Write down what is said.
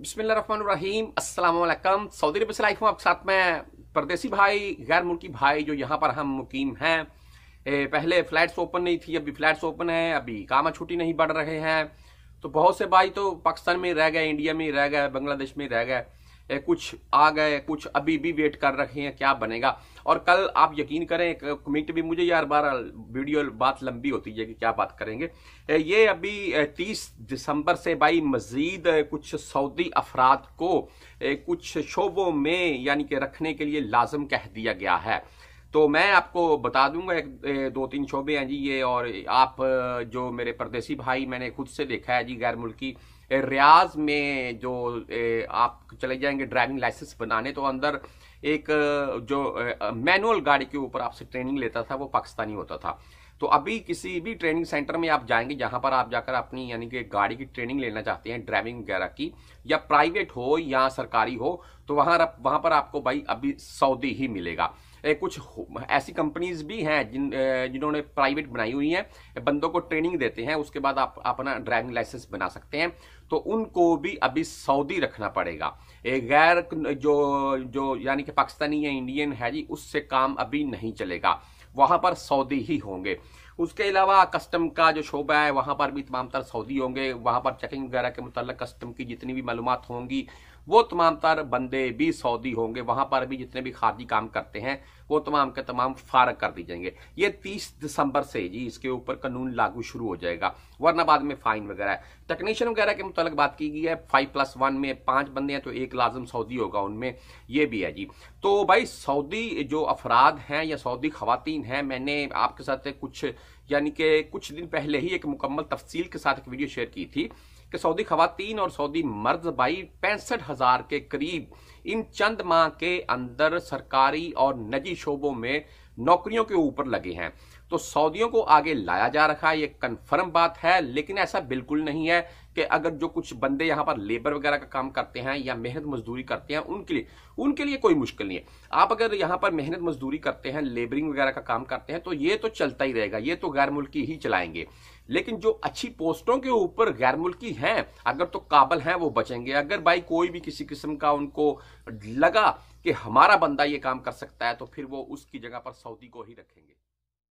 बिस्मिल्लाम अस्सलाम सऊदी अरब से लाइफ हूँ आपके साथ में परदेसी भाई गैर मुल्की भाई जो यहाँ पर हम मुकीम हैं पहले फ्लैट्स ओपन नहीं थी अभी फ्लैट्स ओपन है अभी कामा छुट्टी नहीं बढ़ रहे हैं तो बहुत से भाई तो पाकिस्तान में रह गए इंडिया में रह गए बांग्लादेश में रह गए कुछ आ गए कुछ अभी भी वेट कर रखे हैं क्या बनेगा और कल आप यकीन करें कमेंट भी मुझे यार बार वीडियो बात लंबी होती है कि क्या बात करेंगे ये अभी 30 दिसंबर से भाई मज़ीद कुछ सऊदी अफराद को कुछ शोबों में यानी कि रखने के लिए लाजम कह दिया गया है तो मैं आपको बता दूंगा एक दो तीन शोबे हैं जी ये और आप जो मेरे परदेसी भाई मैंने खुद से देखा है जी गैर मुल्की रियाज में जो आप चले जाएंगे ड्राइविंग लाइसेंस बनाने तो अंदर एक जो मैनुअल गाड़ी के ऊपर आपसे ट्रेनिंग लेता था वो पाकिस्तानी होता था तो अभी किसी भी ट्रेनिंग सेंटर में आप जाएंगे जहां पर आप जाकर अपनी यानी कि गाड़ी की ट्रेनिंग लेना चाहते हैं ड्राइविंग वगैरह की या प्राइवेट हो या सरकारी हो तो वहाँ वहाँ पर आपको भाई अभी सऊदी ही मिलेगा ए, कुछ ऐसी कंपनीज भी हैं जिन जिन्होंने प्राइवेट बनाई हुई हैं बंदों को ट्रेनिंग देते हैं उसके बाद आप अपना ड्राइविंग लाइसेंस बना सकते हैं तो उनको भी अभी सऊदी रखना पड़ेगा एक गैर जो जो यानी कि पाकिस्तानी या इंडियन है जी उससे काम अभी नहीं चलेगा वहाँ पर सऊदी ही होंगे उसके अलावा कस्टम का जो शोबा है वहाँ पर भी तमाम तर सऊदी होंगे वहाँ पर चेकिंग वगैरह के मुतल कस्टम की जितनी भी मालूम होंगी वो तमाम तर बंदे भी सऊदी होंगे वहाँ पर भी जितने भी खारजी काम करते हैं वो तमाम के तमाम फारग कर दी जाएंगे ये तीस दिसंबर से जी इसके ऊपर कानून लागू शुरू हो जाएगा वरना बाद में फाइन वगैरह टेक्नीशियन वगैरह के मुतल बात की गई है फाइव प्लस वन में पांच बंदे हैं तो एक लाजम सऊदी होगा उनमें ये भी है जी तो भाई सऊदी जो अफराद हैं या सऊदी खुवान हैं मैंने आपके साथ कुछ यानी कि कुछ दिन पहले ही एक मुकम्मल तफसील के साथ एक वीडियो शेयर की थी कि सऊदी खातन और सऊदी मर्द भाई पैंसठ हज़ार के करीब इन चंद माह के अंदर सरकारी और नजी शोबों में नौकरियों के ऊपर लगे हैं तो सऊदियों को आगे लाया जा रखा है ये कन्फर्म बात है लेकिन ऐसा बिल्कुल नहीं है कि अगर जो कुछ बंदे यहाँ पर लेबर वगैरह का काम करते हैं या मेहनत मजदूरी करते हैं उनके लिए उनके लिए कोई मुश्किल नहीं है आप अगर यहाँ पर मेहनत मजदूरी करते हैं लेबरिंग वगैरह का काम करते हैं तो ये तो चलता ही रहेगा ये तो गैर मुल्की ही चलाएंगे लेकिन जो अच्छी पोस्टों के ऊपर गैर मुल्की हैं अगर तो काबल हैं वो बचेंगे अगर भाई कोई भी किसी किस्म का उनको लगा कि हमारा बंदा ये काम कर सकता है तो फिर वो उसकी जगह पर सऊदी को ही रखेंगे